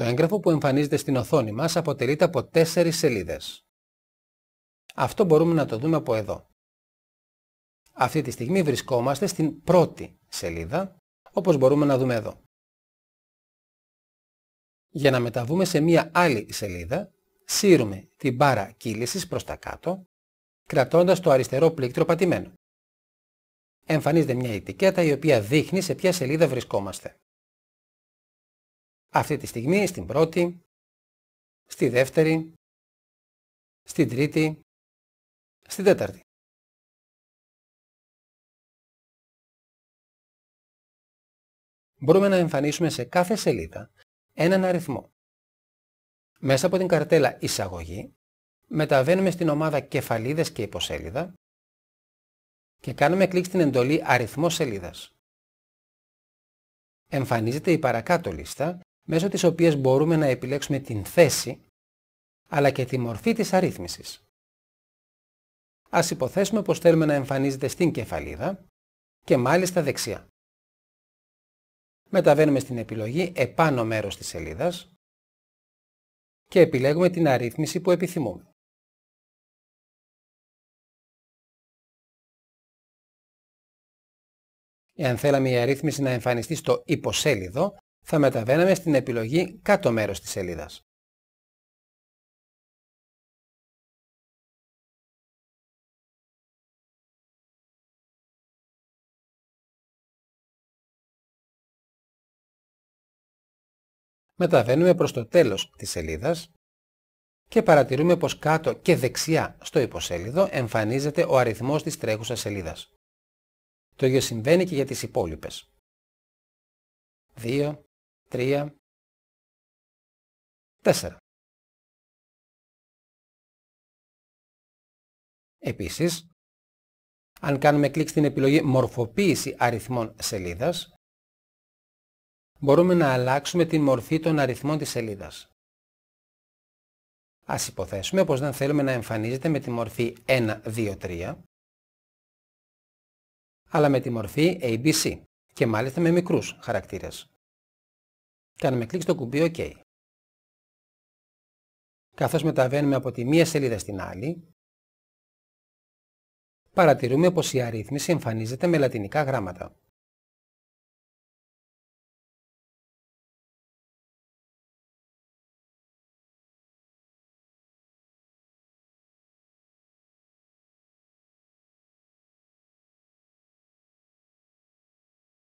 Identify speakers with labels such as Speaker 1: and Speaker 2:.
Speaker 1: Το έγγραφο που
Speaker 2: εμφανίζεται στην οθόνη μας αποτελείται από τέσσερις σελίδες. Αυτό μπορούμε να το δούμε από εδώ. Αυτή τη στιγμή βρισκόμαστε στην πρώτη
Speaker 1: σελίδα,
Speaker 2: όπως μπορούμε να δούμε εδώ. Για να μεταβούμε σε μία άλλη σελίδα, σύρουμε την μπάρα κύλησης προς τα κάτω, κρατώντας το αριστερό πλήκτρο πατημένο. Εμφανίζεται μια ετικέτα η οποία δείχνει σε ποια σελίδα βρισκόμαστε. Αυτή τη στιγμή στην πρώτη,
Speaker 1: στη δεύτερη, στην τρίτη, στην τέταρτη.
Speaker 2: Μπορούμε να εμφανίσουμε σε κάθε σελίδα έναν αριθμό. Μέσα από την καρτέλα εισαγωγή μεταβαίνουμε στην ομάδα κεφαλίδες και υποσέλιδα και κάνουμε κλικ στην εντολή αριθμό σελίδας. Εμφανίζεται η παρακάτω λίστα μέσω της οποίας μπορούμε να επιλέξουμε την θέση αλλά και τη μορφή της αρρύθμισης. Ας υποθέσουμε πως θέλουμε να εμφανίζεται στην κεφαλίδα και μάλιστα δεξιά. Μεταβαίνουμε στην επιλογή επάνω μέρος της σελίδας
Speaker 1: και επιλέγουμε την αρρύθμιση που επιθυμούμε. Εάν θέλαμε η αρρύθμιση να εμφανιστεί στο υποσέλιδο, θα μεταβαίναμε στην επιλογή κάτω μέρος της σελίδας. Μεταβαίνουμε προς το τέλος
Speaker 2: της σελίδας και παρατηρούμε πως κάτω και δεξιά στο υποσέλιδο εμφανίζεται ο αριθμός της τρέχουσας σελίδας. Το ίδιο συμβαίνει και για τις υπόλοιπες.
Speaker 1: 2, τρία, τέσσερα.
Speaker 2: Επίσης, αν κάνουμε κλικ στην επιλογή «Μορφοποίηση αριθμών σελίδας», μπορούμε να αλλάξουμε τη μορφή των αριθμών της σελίδας. Ας υποθέσουμε πως δεν θέλουμε να εμφανίζεται με τη μορφή 1,
Speaker 1: 2, 3, αλλά με τη μορφή ABC και μάλιστα με μικρούς χαρακτήρες. Κάνουμε κλικ στο κουμπί OK. Καθώς μεταβαίνουμε από τη μία σελίδα στην άλλη, παρατηρούμε πως η αρρύθμιση εμφανίζεται με λατινικά γράμματα.